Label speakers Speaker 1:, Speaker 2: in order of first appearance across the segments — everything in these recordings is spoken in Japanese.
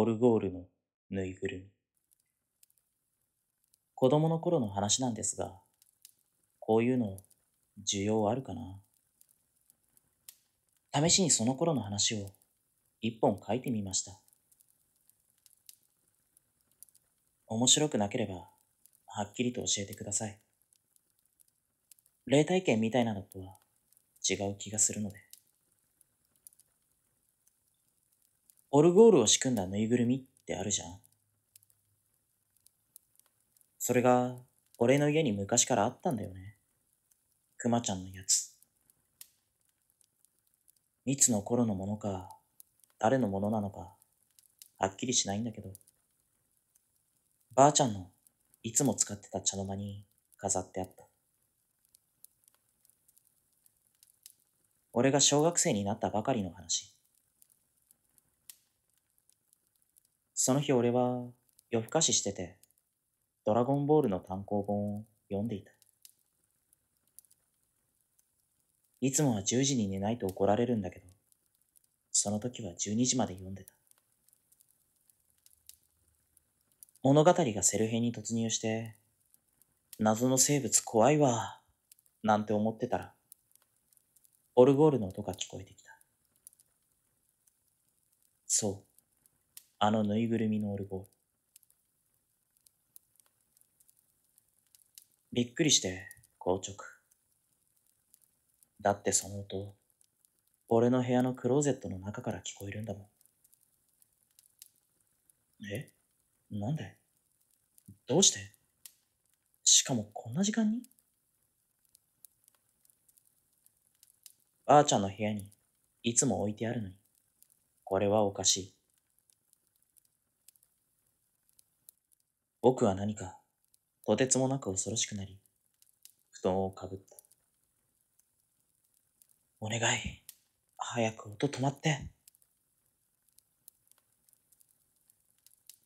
Speaker 1: オルゴールのぬいぐるみ。子供の頃の話なんですが、こういうの需要あるかな試しにその頃の話を一本書いてみました。面白くなければ、はっきりと教えてください。霊体験みたいなのとは違う気がするので。オルゴールを仕組んだぬいぐるみってあるじゃん。それが、俺の家に昔からあったんだよね。くまちゃんのやつ。いつの頃のものか、誰のものなのか、はっきりしないんだけど、ばあちゃんのいつも使ってた茶の間に飾ってあった。俺が小学生になったばかりの話。その日俺は夜更かししてて、ドラゴンボールの単行本を読んでいた。いつもは10時に寝ないと怒られるんだけど、その時は12時まで読んでた。物語がセル編に突入して、謎の生物怖いわ、なんて思ってたら、オルゴールの音が聞こえてきた。そう。あのぬいぐるみのオルゴール。びっくりして硬直。だってその音、俺の部屋のクローゼットの中から聞こえるんだもん。えなんでどうしてしかもこんな時間にばあちゃんの部屋にいつも置いてあるのに、これはおかしい。僕は何か、とてつもなく恐ろしくなり、布団をかぶった。お願い、早く音止まって。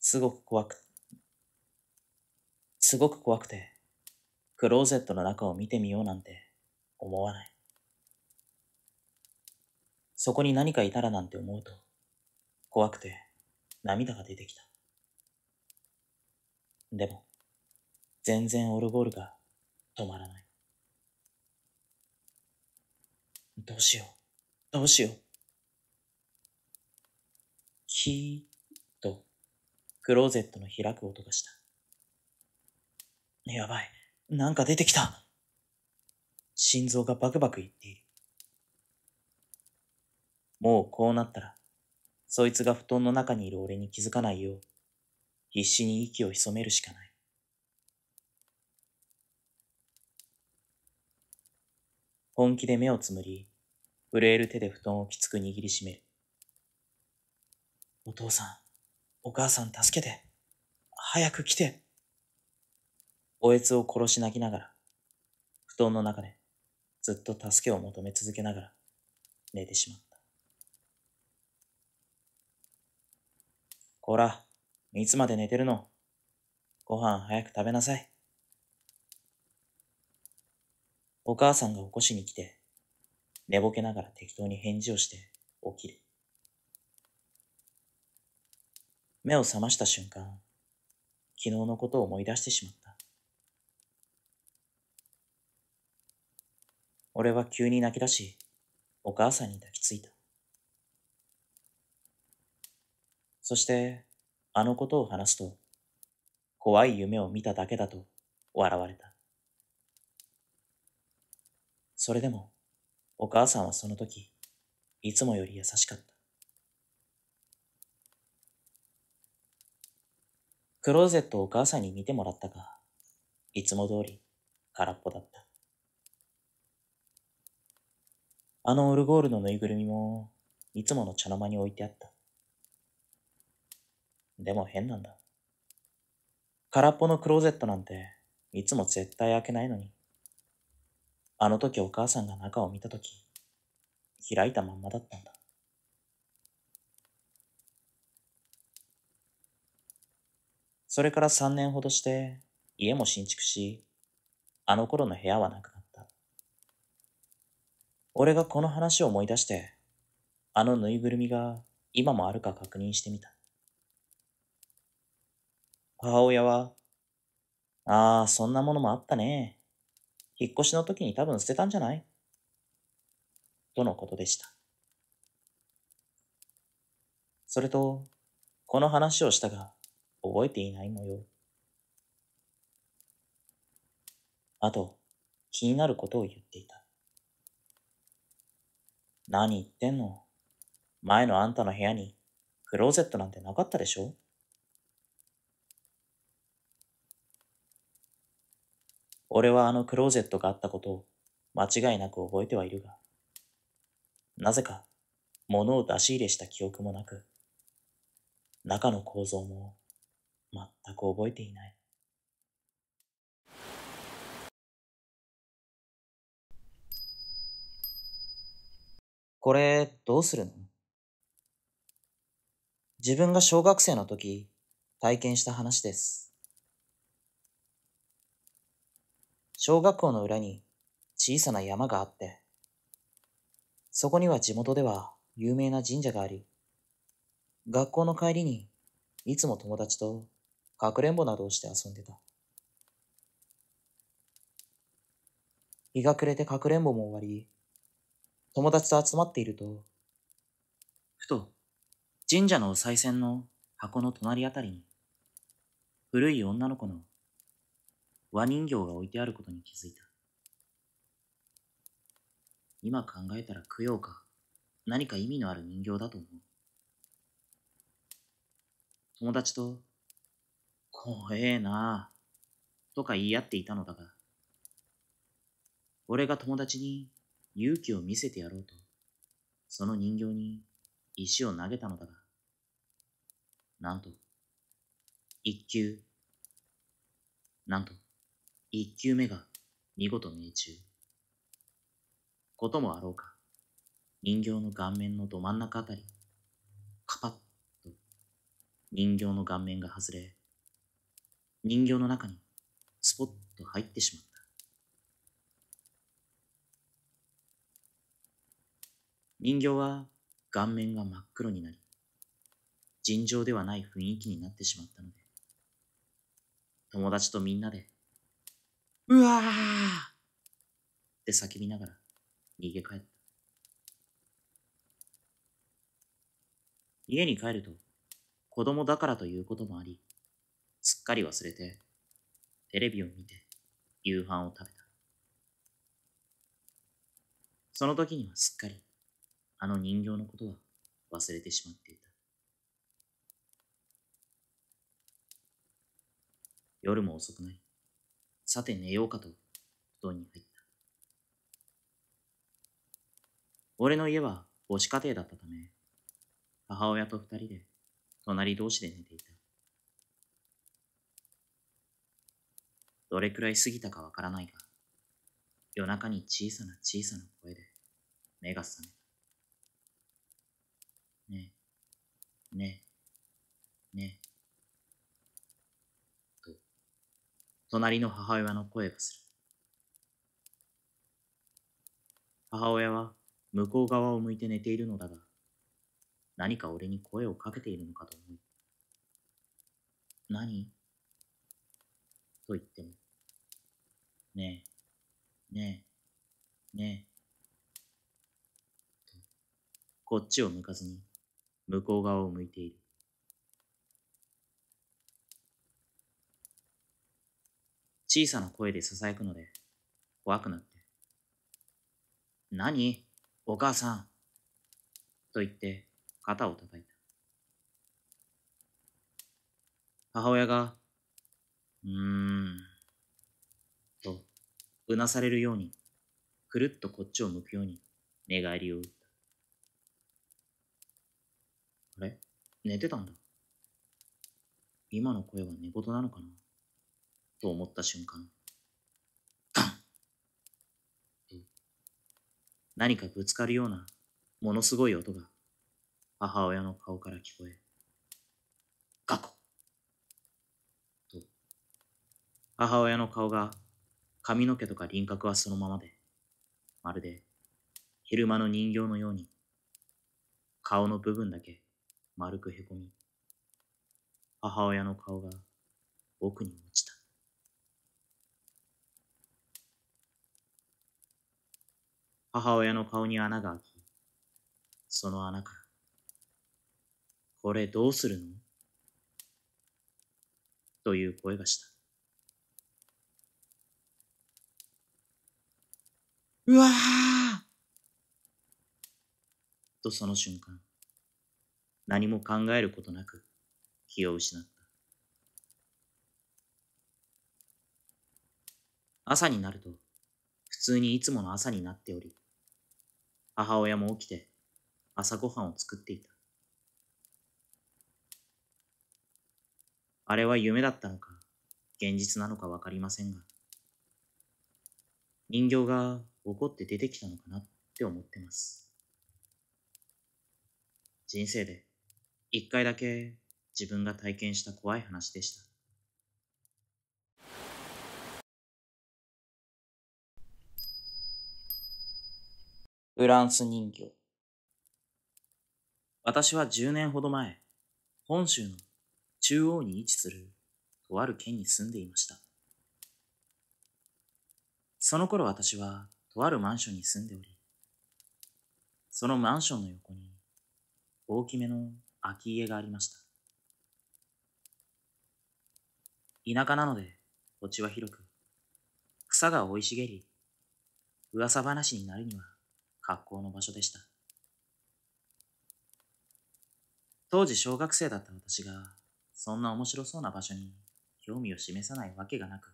Speaker 1: すごく怖く、すごく怖くて、クローゼットの中を見てみようなんて思わない。そこに何かいたらなんて思うと、怖くて涙が出てきた。でも、全然オルゴールが止まらない。どうしよう、どうしよう。キーと、クローゼットの開く音がした。やばい、なんか出てきた。心臓がバクバクいっている。もうこうなったら、そいつが布団の中にいる俺に気づかないよう必死に息を潜めるしかない。本気で目をつむり、震える手で布団をきつく握りしめる。お父さん、お母さん助けて。早く来て。おえつを殺し泣きながら、布団の中でずっと助けを求め続けながら寝てしまった。こら、いつまで寝てるのご飯早く食べなさい。お母さんが起こしに来て、寝ぼけながら適当に返事をして起きる。目を覚ました瞬間、昨日のことを思い出してしまった。俺は急に泣き出し、お母さんに抱きついた。そして、あのことを話すと、怖い夢を見ただけだと笑われた。それでも、お母さんはその時、いつもより優しかった。クローゼットをお母さんに見てもらったが、いつも通り空っぽだった。あのオルゴールのぬいぐるみも、いつもの茶の間に置いてあった。でも変なんだ。空っぽのクローゼットなんて、いつも絶対開けないのに。あの時お母さんが中を見た時、開いたまんまだったんだ。それから3年ほどして、家も新築し、あの頃の部屋はなくなった。俺がこの話を思い出して、あのぬいぐるみが今もあるか確認してみた。母親は、ああ、そんなものもあったね。引っ越しの時に多分捨てたんじゃないとのことでした。それと、この話をしたが、覚えていない模様。あと、気になることを言っていた。何言ってんの前のあんたの部屋にクローゼットなんてなかったでしょ俺はあのクローゼットがあったことを間違いなく覚えてはいるが、なぜか物を出し入れした記憶もなく、中の構造も全く覚えていない。これどうするの自分が小学生の時体験した話です。小学校の裏に小さな山があって、そこには地元では有名な神社があり、学校の帰りにいつも友達とかくれんぼなどをして遊んでた。日が暮れてかくれんぼも終わり、友達と集まっていると、ふと神社のお賽銭の箱の隣あたりに、古い女の子の和人形が置いてあることに気づいた。今考えたら供養か、何か意味のある人形だと思う。友達と、怖えなぁ、とか言い合っていたのだが、俺が友達に勇気を見せてやろうと、その人形に石を投げたのだが、なんと、一球、なんと、一球目が見事命中。こともあろうか、人形の顔面のど真ん中あたり、カパッと人形の顔面が外れ、人形の中にスポッと入ってしまった。人形は顔面が真っ黒になり、尋常ではない雰囲気になってしまったので、友達とみんなでうわーって叫びながら逃げ帰った。家に帰ると子供だからということもあり、すっかり忘れてテレビを見て夕飯を食べた。その時にはすっかりあの人形のことは忘れてしまっていた。夜も遅くない。さて寝ようかと、布団に入った。俺の家は母子家庭だったため、母親と二人で隣同士で寝ていた。どれくらい過ぎたかわからないが、夜中に小さな小さな声で目が覚めた。ねえ、ねえ、ねえ。隣の母親の声がする。母親は向こう側を向いて寝ているのだが、何か俺に声をかけているのかと思い、何と言っても、ねえ、ねえ、ねえ、こっちを向かずに向こう側を向いている。小さな声で囁くので、怖くなって。何お母さん。と言って、肩を叩いた。母親が、うーん、と、うなされるように、くるっとこっちを向くように、寝返りを打った。あれ寝てたんだ。今の声は寝言なのかなと思った瞬間、何かぶつかるようなものすごい音が母親の顔から聞こえ、ガコと、母親の顔が髪の毛とか輪郭はそのままで、まるで昼間の人形のように、顔の部分だけ丸くへこみ、母親の顔が奥に落ちた。母親の顔に穴が開き、その穴から、これどうするのという声がした。うわーとその瞬間、何も考えることなく気を失った。朝になると、普通にいつもの朝になっており、母親も起きて朝ごはんを作っていた。あれは夢だったのか、現実なのかわかりませんが、人形が怒って出てきたのかなって思ってます。人生で一回だけ自分が体験した怖い話でした。フランス人形。私は10年ほど前、本州の中央に位置するとある県に住んでいました。その頃私はとあるマンションに住んでおり、そのマンションの横に大きめの空き家がありました。田舎なので土地は広く、草が生い茂り、噂話になるには格好の場所でした。当時小学生だった私が、そんな面白そうな場所に興味を示さないわけがなく、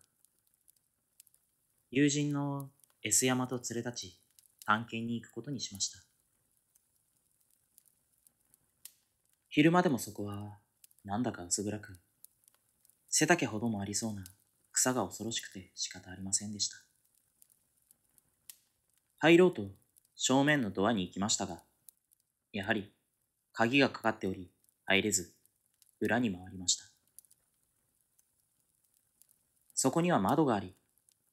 Speaker 1: 友人の S 山と連れ立ち、探検に行くことにしました。昼間でもそこは、なんだか薄暗く、背丈ほどもありそうな草が恐ろしくて仕方ありませんでした。入ろうと正面のドアに行きましたが、やはり鍵がかかっており入れず、裏に回りました。そこには窓があり、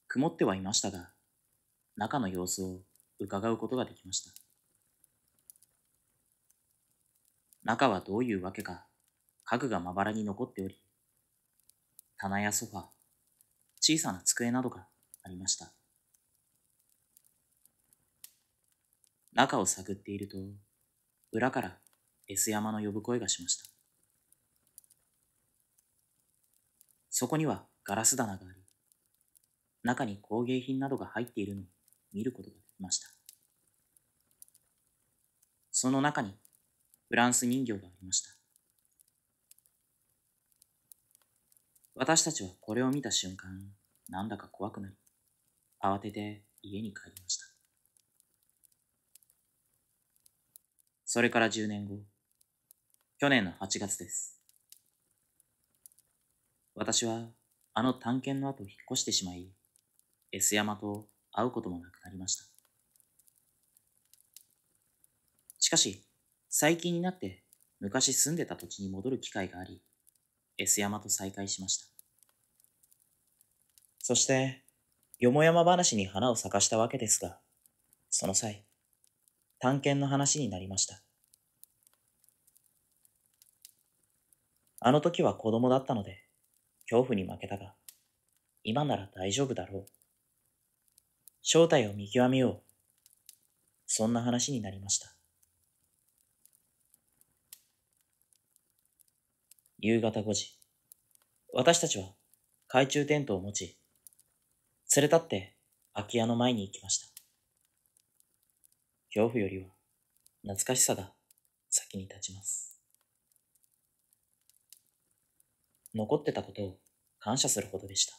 Speaker 1: 曇ってはいましたが、中の様子を伺うことができました。中はどういうわけか、家具がまばらに残っており、棚やソファ小さな机などがありました。中を探っていると、裏から S 山の呼ぶ声がしました。そこにはガラス棚があり、中に工芸品などが入っているのを見ることができました。その中にフランス人形がありました。私たちはこれを見た瞬間、なんだか怖くなり、慌てて家に帰りました。それから10年後、去年の8月です。私はあの探検の後引っ越してしまい、S 山と会うこともなくなりました。しかし、最近になって昔住んでた土地に戻る機会があり、S 山と再会しました。そして、よもやま話に花を咲かしたわけですが、その際、探検の話になりました。あの時は子供だったので、恐怖に負けたが、今なら大丈夫だろう。正体を見極めよう。そんな話になりました。夕方5時、私たちは懐中テントを持ち、連れ立って空き家の前に行きました。恐怖よりは懐かしさが先に立ちます。残ってたことを感謝するほどでした。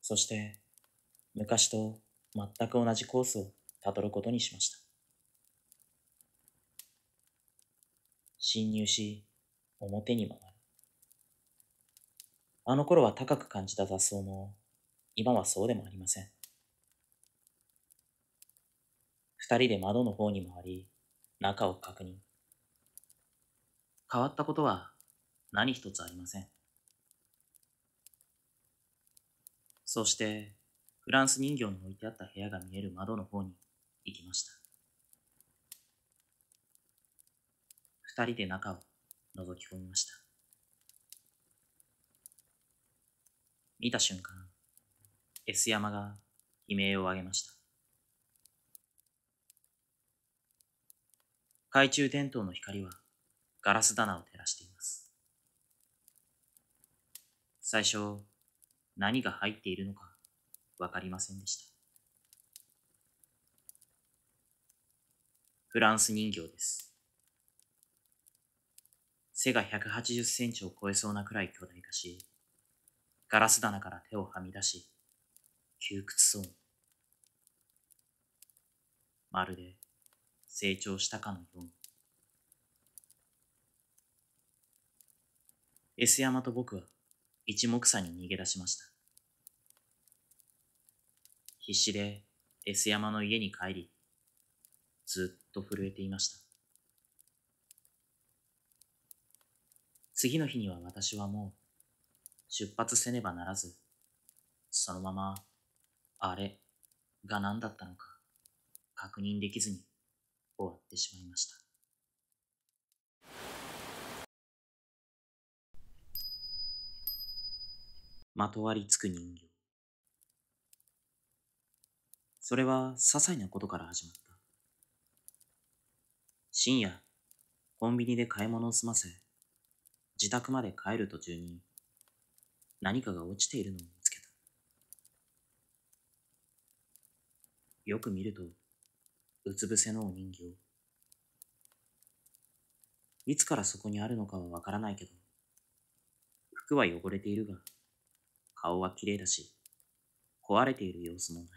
Speaker 1: そして、昔と全く同じコースをたどることにしました。侵入し、表に回る。あの頃は高く感じた雑草も、今はそうでもありません。二人で窓の方に回り、中を確認。変わったことは何一つありません。そして、フランス人形に置いてあった部屋が見える窓の方に行きました。二人で中を覗き込みました。見た瞬間、S 山が悲鳴を上げました。懐中電灯の光はガラス棚を照らしています。最初、何が入っているのかわかりませんでした。フランス人形です。背が180センチを超えそうなくらい巨大化し、ガラス棚から手をはみ出し、窮屈そうに。まるで成長したかのように。S 山と僕は一目散に逃げ出しました。必死で S 山の家に帰り、ずっと震えていました。次の日には私はもう出発せねばならず、そのまま、あれが何だったのか確認できずに終わってしまいました。まとわりつく人形。それは些細なことから始まった。深夜、コンビニで買い物を済ませ、自宅まで帰る途中に、何かが落ちているのを見つけた。よく見ると、うつ伏せのお人形。いつからそこにあるのかはわからないけど、服は汚れているが、顔は綺麗だし、壊れている様子もない。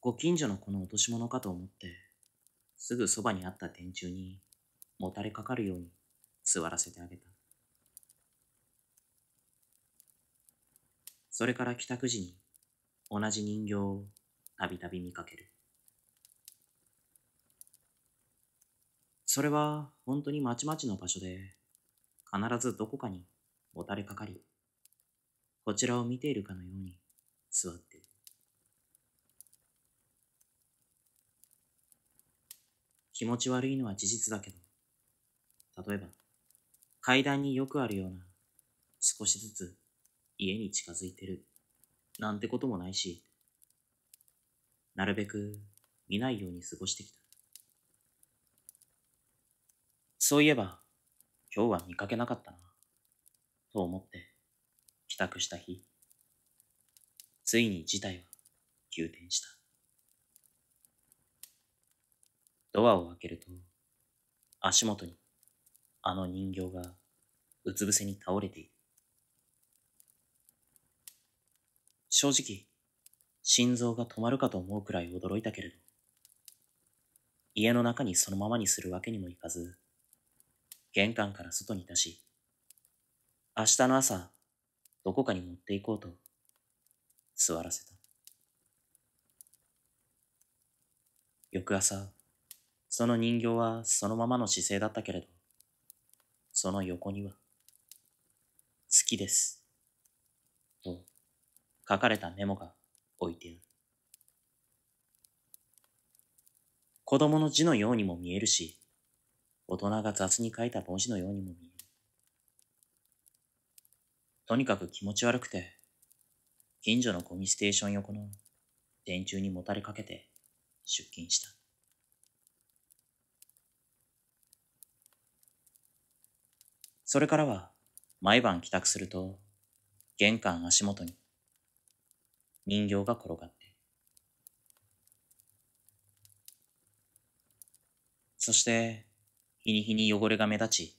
Speaker 1: ご近所のこの落とし物かと思って、すぐそばにあった電柱にもたれかかるように座らせてあげた。それから帰宅時に同じ人形をたびたび見かける。それは本当にまちまちの場所で、必ずどこかにもたれかかり、こちらを見ているかのように座っている。気持ち悪いのは事実だけど、例えば、階段によくあるような、少しずつ家に近づいてる、なんてこともないし、なるべく見ないように過ごしてきた。そういえば、今日は見かけなかったな。と思って、帰宅した日、ついに事態は急転した。ドアを開けると、足元にあの人形がうつ伏せに倒れている。正直、心臓が止まるかと思うくらい驚いたけれど、家の中にそのままにするわけにもいかず、玄関から外に出し、明日の朝、どこかに持って行こうと、座らせた。翌朝、その人形はそのままの姿勢だったけれど、その横には、好きです。と書かれたメモが置いてある。子供の字のようにも見えるし、大人が雑に書いた文字のようにも見える。とにかく気持ち悪くて、近所のゴミステーション横の電柱にもたれかけて出勤した。それからは毎晩帰宅すると玄関足元に人形が転がって、そして日に日に汚れが目立ち、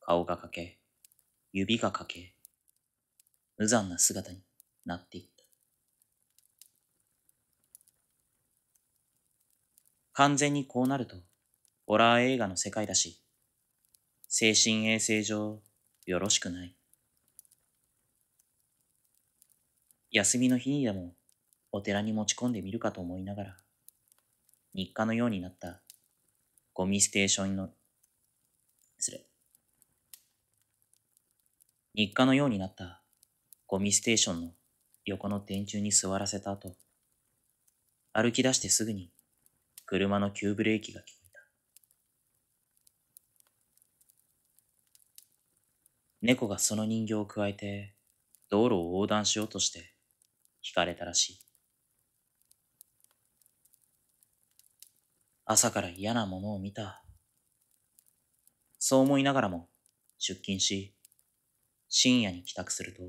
Speaker 1: 顔が欠け、指が欠け、無残な姿になっていった。完全にこうなると、ホラー映画の世界だし、精神衛生上、よろしくない。休みの日にでも、お寺に持ち込んでみるかと思いながら、日課のようになったゴミステーションの日課のようになったゴミステーションの横の電柱に座らせた後、歩き出してすぐに車の急ブレーキが聞こえた。猫がその人形をくわえて道路を横断しようとして引かれたらしい。朝から嫌なものを見た。そう思いながらも出勤し、深夜に帰宅すると、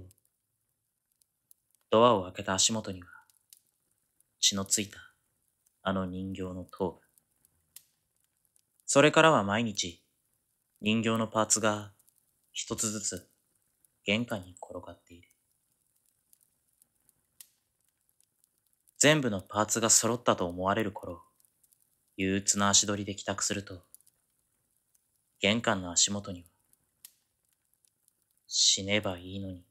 Speaker 1: ドアを開けた足元には、血のついたあの人形の頭部。それからは毎日、人形のパーツが一つずつ玄関に転がっている。全部のパーツが揃ったと思われる頃、憂鬱な足取りで帰宅すると、玄関の足元には、死ねばいいのに。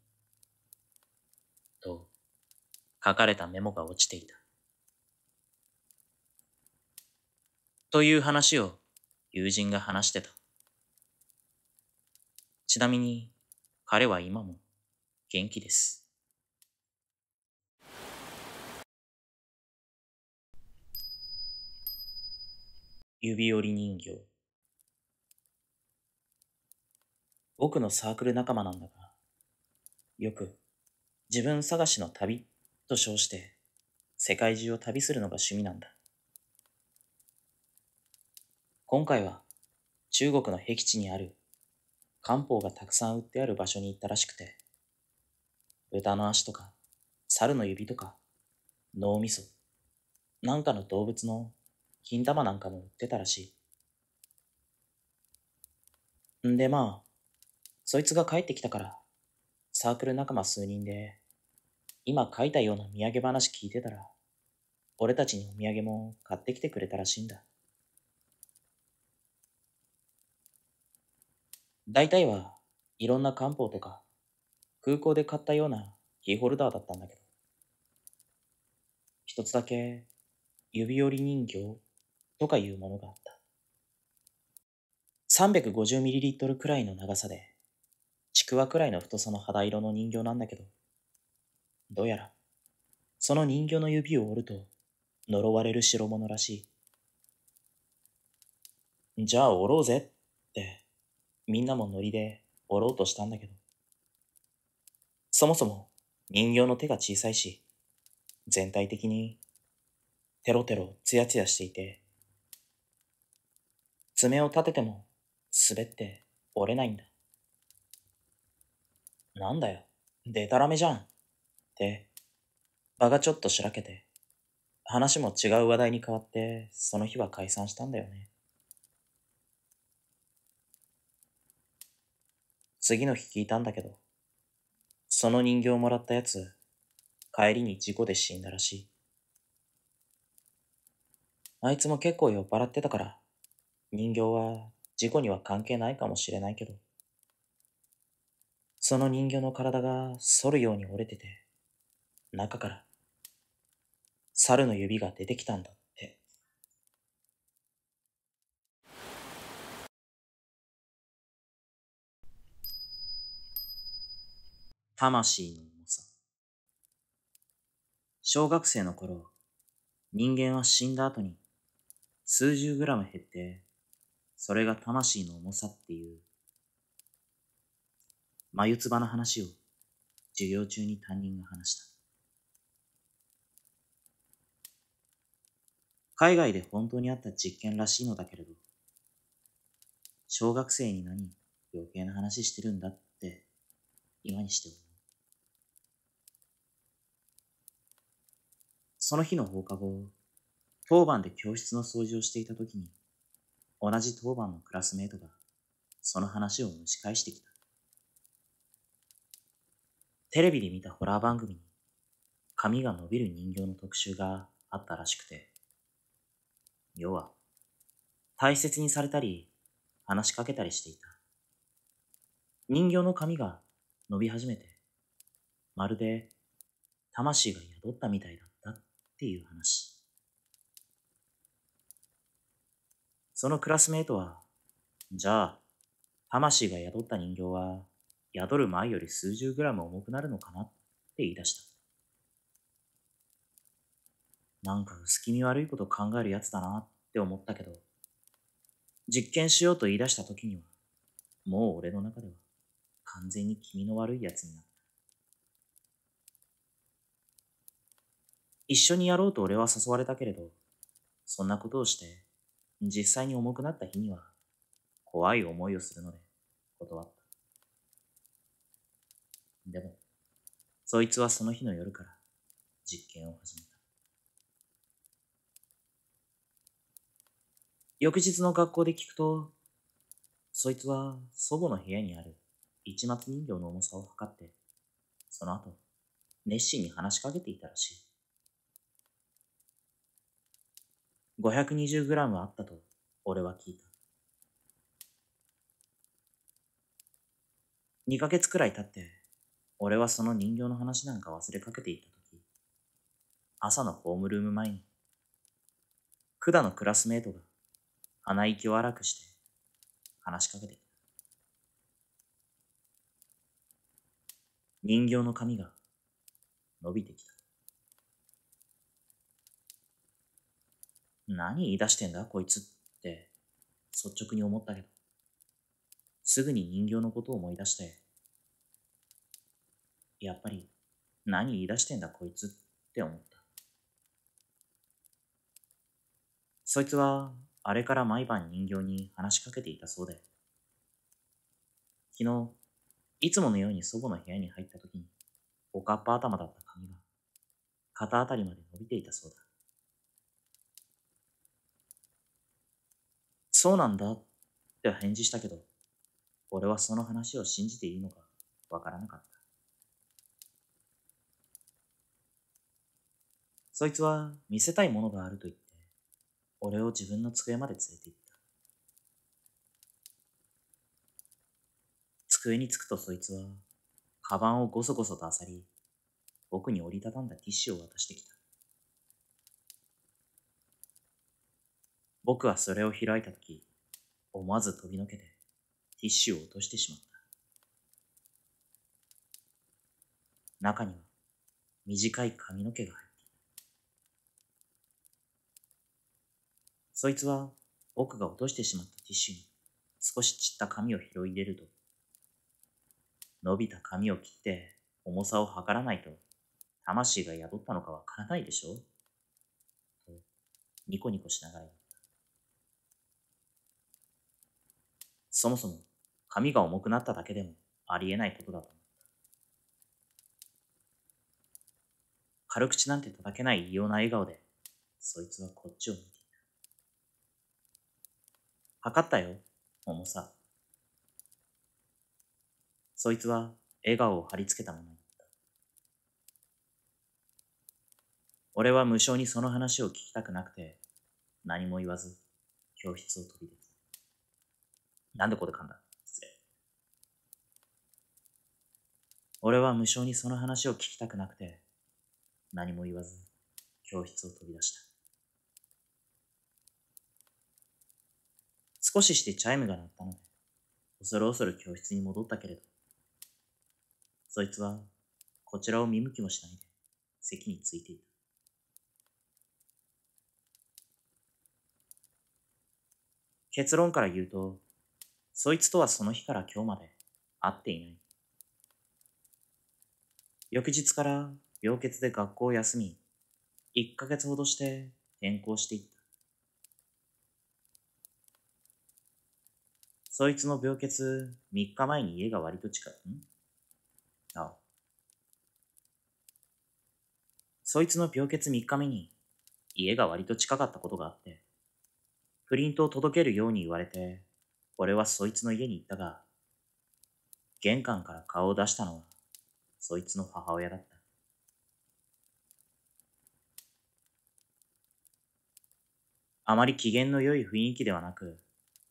Speaker 1: と、書かれたメモが落ちていた。という話を友人が話してた。ちなみに彼は今も元気です。指折り人形。僕のサークル仲間なんだが、よく自分探しの旅と称して世界中を旅するのが趣味なんだ。今回は中国の僻地にある漢方がたくさん売ってある場所に行ったらしくて、豚の足とか猿の指とか脳みそ、なんかの動物の金玉なんかも売ってたらしい。んでまあ、そいつが帰ってきたから、サークル仲間数人で、今書いたような土産話聞いてたら、俺たちにお土産も買ってきてくれたらしいんだ。大体はいろんな漢方とか、空港で買ったようなキーホルダーだったんだけど、一つだけ指折り人形とかいうものがあった。350ml くらいの長さで、ちくわくらいの太さの肌色の人形なんだけど、どうやら、その人形の指を折ると、呪われる代物らしい。じゃあ折ろうぜって、みんなもノリで折ろうとしたんだけど、そもそも人形の手が小さいし、全体的にテロテロツヤツヤしていて、爪を立てても滑って折れないんだ。なんだよ、でたらめじゃん。って、場がちょっとしらけて、話も違う話題に変わって、その日は解散したんだよね。次の日聞いたんだけど、その人形をもらったやつ、帰りに事故で死んだらしい。あいつも結構酔っ払ってたから、人形は事故には関係ないかもしれないけど。その人形の体が反るように折れてて、中から、猿の指が出てきたんだって。魂の重さ。小学生の頃、人間は死んだ後に、数十グラム減って、それが魂の重さっていう眉唾の話を授業中に担任が話した。海外で本当にあった実験らしいのだけれど、小学生に何余計な話してるんだって今にして思う。その日の放課後、当番で教室の掃除をしていた時に、同じ当番のクラスメートがその話を蒸し返してきた。テレビで見たホラー番組に髪が伸びる人形の特集があったらしくて、要は大切にされたり話しかけたりしていた。人形の髪が伸び始めて、まるで魂が宿ったみたいだったっていう話。そのクラスメートは、じゃあ、魂が宿った人形は宿る前より数十グラム重くなるのかなって言い出した。なんか薄気味悪いこと考えるやつだなって思ったけど、実験しようと言い出した時には、もう俺の中では完全に気味の悪いやつになった。一緒にやろうと俺は誘われたけれど、そんなことをして、実際に重くなった日には、怖い思いをするので、断った。でも、そいつはその日の夜から実験を始めた。翌日の学校で聞くと、そいつは祖母の部屋にある市松人形の重さを測って、その後、熱心に話しかけていたらしい。520g あったと俺は聞いた。2ヶ月くらい経って、俺はその人形の話なんか忘れかけていた時、朝のホームルーム前に、管のクラスメートが鼻息を荒くして話しかけてきた。人形の髪が伸びてきた。何言い出してんだこいつって率直に思ったけど、すぐに人形のことを思い出してやっぱり何言い出してんだこいつって思った。そいつはあれから毎晩人形に話しかけていたそうで、昨日、いつものように祖母の部屋に入った時に、おかっぱ頭だった髪が肩あたりまで伸びていたそうだ。そうなんだって返事したけど、俺はその話を信じていいのかわからなかった。そいつは見せたいものがあると言って、俺を自分の机まで連れて行った。机に着くとそいつは、カバンをごそごそとあさり、僕に折りたたんだティッシュを渡してきた。僕はそれを開いたとき、思わず飛びのけて、ティッシュを落としてしまった。中には短い髪の毛がそいつは僕が落としてしまったティッシュに少し散った紙を拾い入れると、伸びた紙を切って重さを測らないと、魂が宿ったのかわからないでしょと、ニコニコしながらそもそも紙が重くなっただけでもありえないことだと思った。軽口なんて叩けない異様な笑顔で、そいつはこっちを見て測ったよ、重さ。そいつは笑顔を貼り付けたものだった。俺は無性にその話を聞きたくなくて、何も言わず、教室を飛び出た。なんでここで噛んだ失礼。俺は無性にその話を聞きたくなくて、何も言わず、教室を飛び出した。少ししてチャイムが鳴ったので、恐る恐る教室に戻ったけれど、そいつはこちらを見向きもしないで席についていた。結論から言うと、そいつとはその日から今日まで会っていない。翌日から病欠で学校を休み、1ヶ月ほどして転校していった。そいつの病欠、3日前に家が割と近い。んあそいつの病欠3日目に、家が割と近かったことがあって、プリントを届けるように言われて、俺はそいつの家に行ったが、玄関から顔を出したのは、そいつの母親だった。あまり機嫌の良い雰囲気ではなく、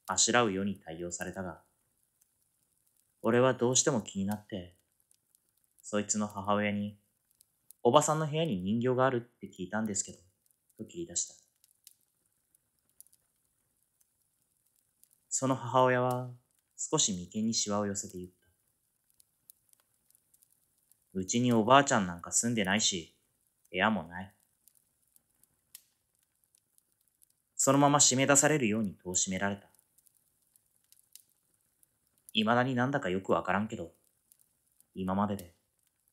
Speaker 1: あしらうように対応されたが、俺はどうしても気になって、そいつの母親に、おばさんの部屋に人形があるって聞いたんですけど、と切り出した。その母親は少し眉間にしわを寄せて言った。うちにおばあちゃんなんか住んでないし、部屋もない。そのまま締め出されるように戸を閉められた。未だになんだかよくわからんけど、今までで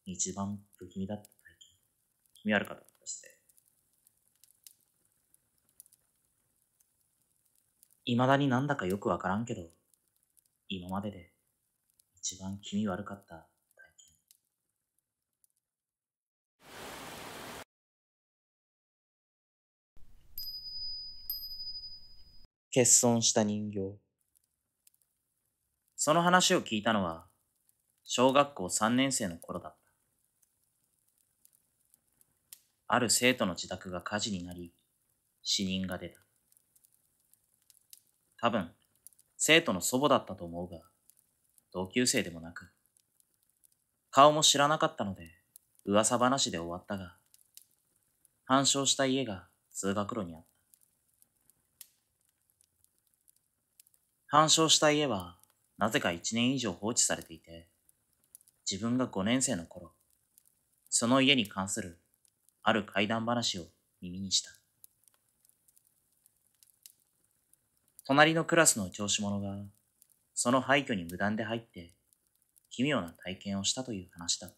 Speaker 1: 一番不気味だった体験、気味悪かったとして。未だになんだかよくわからんけど、今までで一番気味悪かった体験。欠損した人形。その話を聞いたのは、小学校3年生の頃だった。ある生徒の自宅が火事になり、死人が出た。多分、生徒の祖母だったと思うが、同級生でもなく、顔も知らなかったので、噂話で終わったが、反証した家が通学路にあった。反証した家は、なぜか1年以上放置されていて、自分が5年生の頃、その家に関するある怪談話を耳にした。隣のクラスの調子者が、その廃墟に無断で入って、奇妙な体験をしたという話だった。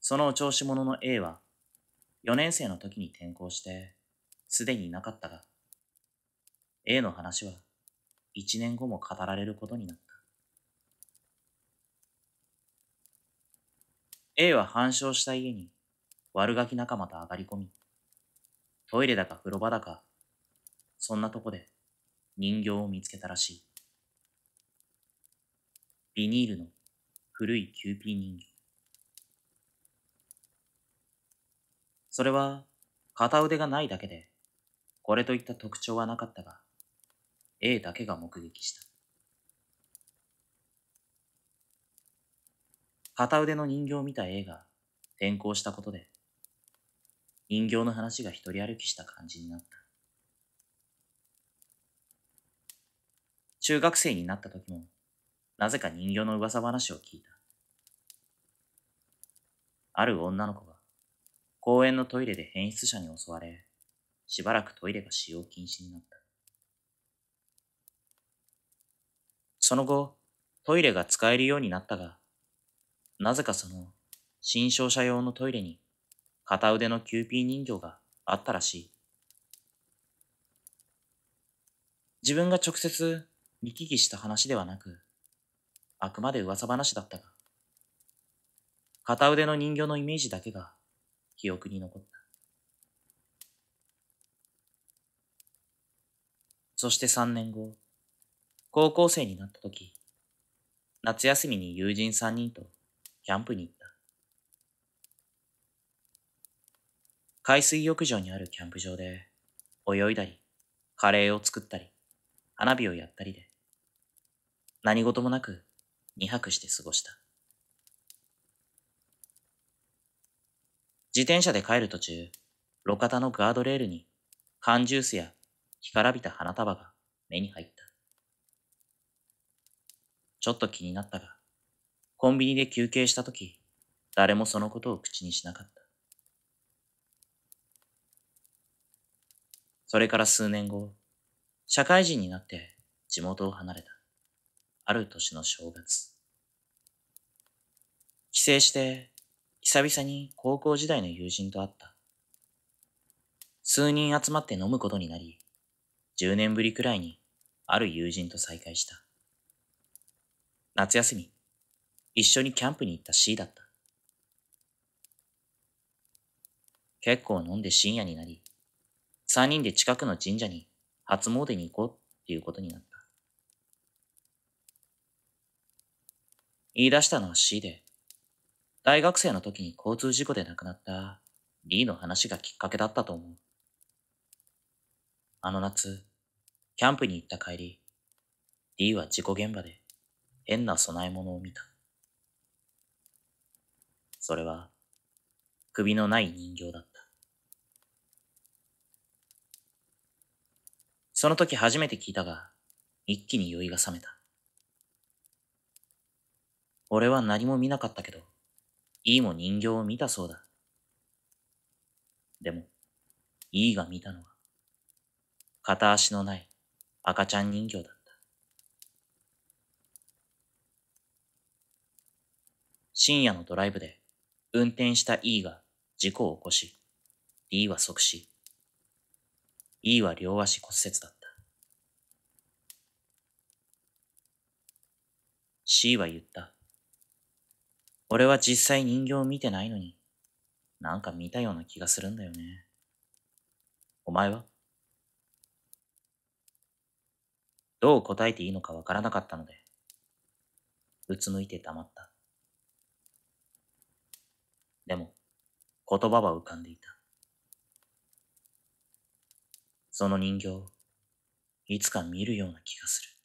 Speaker 1: そのお調子者の A は、4年生の時に転校して、すでにいなかったが、A の話は一年後も語られることになった。A は反証した家に悪ガキ仲間と上がり込み、トイレだか風呂場だか、そんなとこで人形を見つけたらしい。ビニールの古いキューピー人形。それは片腕がないだけで、これといった特徴はなかったが、A だけが目撃した。片腕の人形を見た A が転校したことで、人形の話が一人歩きした感じになった。中学生になった時も、なぜか人形の噂話を聞いた。ある女の子が、公園のトイレで変質者に襲われ、しばらくトイレが使用禁止になった。その後、トイレが使えるようになったが、なぜかその、新商社用のトイレに、片腕のキューピー人形があったらしい。自分が直接見聞きした話ではなく、あくまで噂話だったが、片腕の人形のイメージだけが記憶に残った。そして3年後、高校生になった時、夏休みに友人三人とキャンプに行った。海水浴場にあるキャンプ場で泳いだり、カレーを作ったり、花火をやったりで、何事もなく2泊して過ごした。自転車で帰る途中、路肩のガードレールに缶ジュースや干からびた花束が目に入った。ちょっと気になったが、コンビニで休憩した時、誰もそのことを口にしなかった。それから数年後、社会人になって地元を離れた。ある年の正月。帰省して、久々に高校時代の友人と会った。数人集まって飲むことになり、10年ぶりくらいにある友人と再会した。夏休み、一緒にキャンプに行った C だった。結構飲んで深夜になり、三人で近くの神社に初詣に行こうっていうことになった。言い出したのは C で、大学生の時に交通事故で亡くなった D の話がきっかけだったと思う。あの夏、キャンプに行った帰り、D は事故現場で変な供え物を見た。それは、首のない人形だった。その時初めて聞いたが、一気に酔いが覚めた。俺は何も見なかったけど、いいも人形を見たそうだ。でも、いいが見たのは、片足のない赤ちゃん人形だ。深夜のドライブで運転した E が事故を起こし、D は即死。E は両足骨折だった。C は言った。俺は実際人形を見てないのに、なんか見たような気がするんだよね。お前はどう答えていいのかわからなかったので、うつむいて黙った。でも、言葉は浮かんでいた。その人形、いつか見るような気がする。